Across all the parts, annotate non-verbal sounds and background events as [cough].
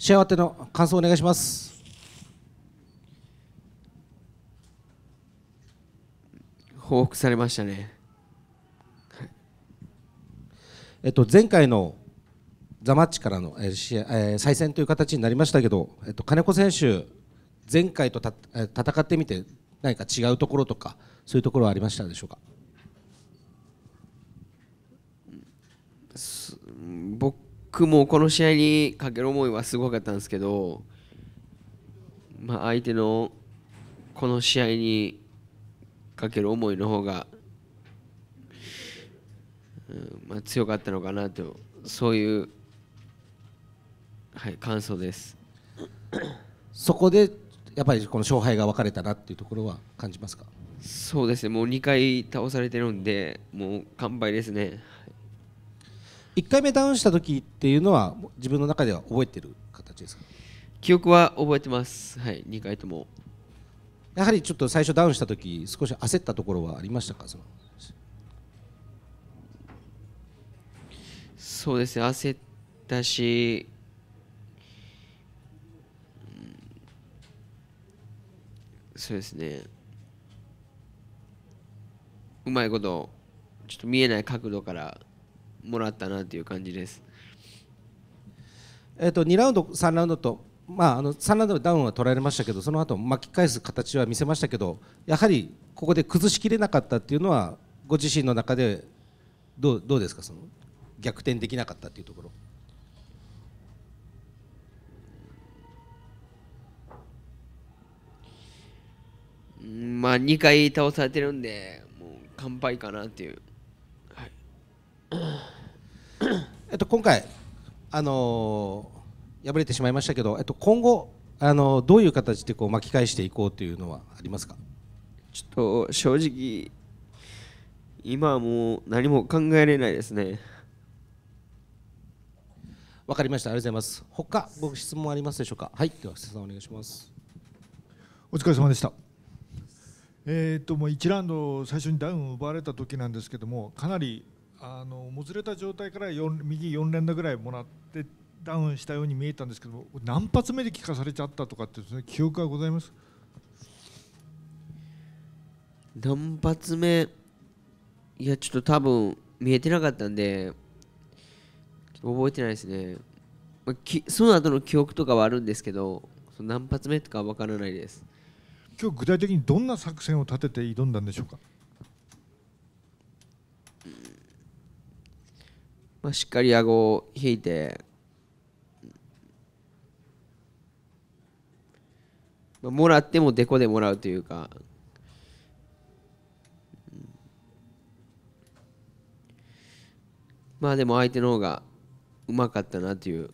試合終わっての感想をお願いします。報復されましたね、えっと、前回のザ・マッチからの、え合、えー、再戦という形になりましたけど、えっと、金子選手、前回とた、戦ってみて何か違うところとかそういうところはありましたでしょうか僕僕もこの試合にかける思いはすごかったんですけど、まあ、相手のこの試合にかける思いの方が、うんまあ、強かったのかなとそういう、はい、感想です [coughs] そこでやっぱりこの勝敗が分かれたなっていうところは感じますかそうですねもう2回倒されてるんでもう完敗ですね。1回目ダウンした時っていうのは自分の中では覚えてる形ですか記憶は覚えてますはい2回ともやはりちょっと最初ダウンした時少し焦ったところはありましたかそのそうですね焦ったしそうですねうまいことちょっと見えない角度からもらったなという感じです。えーと、と2ラウンド、3ラウンドと、まあ、あの3ラウンドダウンは取られましたけどその後巻き返す形は見せましたけどやはりここで崩しきれなかったっていうのはご自身の中でどうどうですかその逆転できなかったっいうところ。まあ、2回倒されてるんで、もう完敗かなっていう [clears throat] えっと、今回、あのー、敗れてしまいましたけど、えっと、今後、あのー、どういう形でこう巻き返していこうというのはありますかちょっと正直、今はもう何も考えれないですね。わかりました、ありがとうございます。他ご質問ありますでしょうか。はい、では、瀬さん、お願いします。お疲れ様でした。えー、っともう一ラウンド最初にダウンを奪われた時なんですけどもかなりあのもずれた状態から4右4連打ぐらいもらってダウンしたように見えたんですけど何発目で聞かされちゃったとかってです、ね、記憶はございます何発目いやちょっと多分見えてなかったんで覚えてないですねまきその後の記憶とかはあるんですけどその何発目とかは分からないです今日具体的にどんな作戦を立てて挑んだんでしょうかまあ、しっかり顎を引いて、まあ、もらってもデコでもらうというか、まあでも相手の方がうまかったなという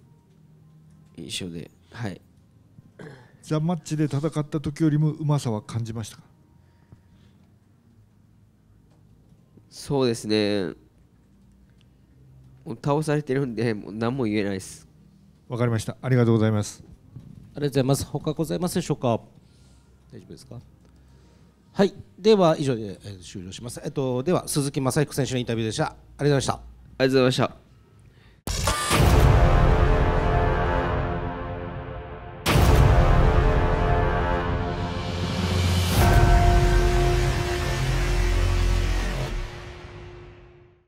印象で、はい。ザ・マッチで戦った時よりもうまさは感じましたかそうですね。倒されてるんでもう何も言えないですわかりましたありがとうございますありがとうございます他ございますでしょうか大丈夫ですかはい、では以上で終了します。えっとでは鈴木雅彦選手のインタビューでした。ありがとうございました。ありがとうございました。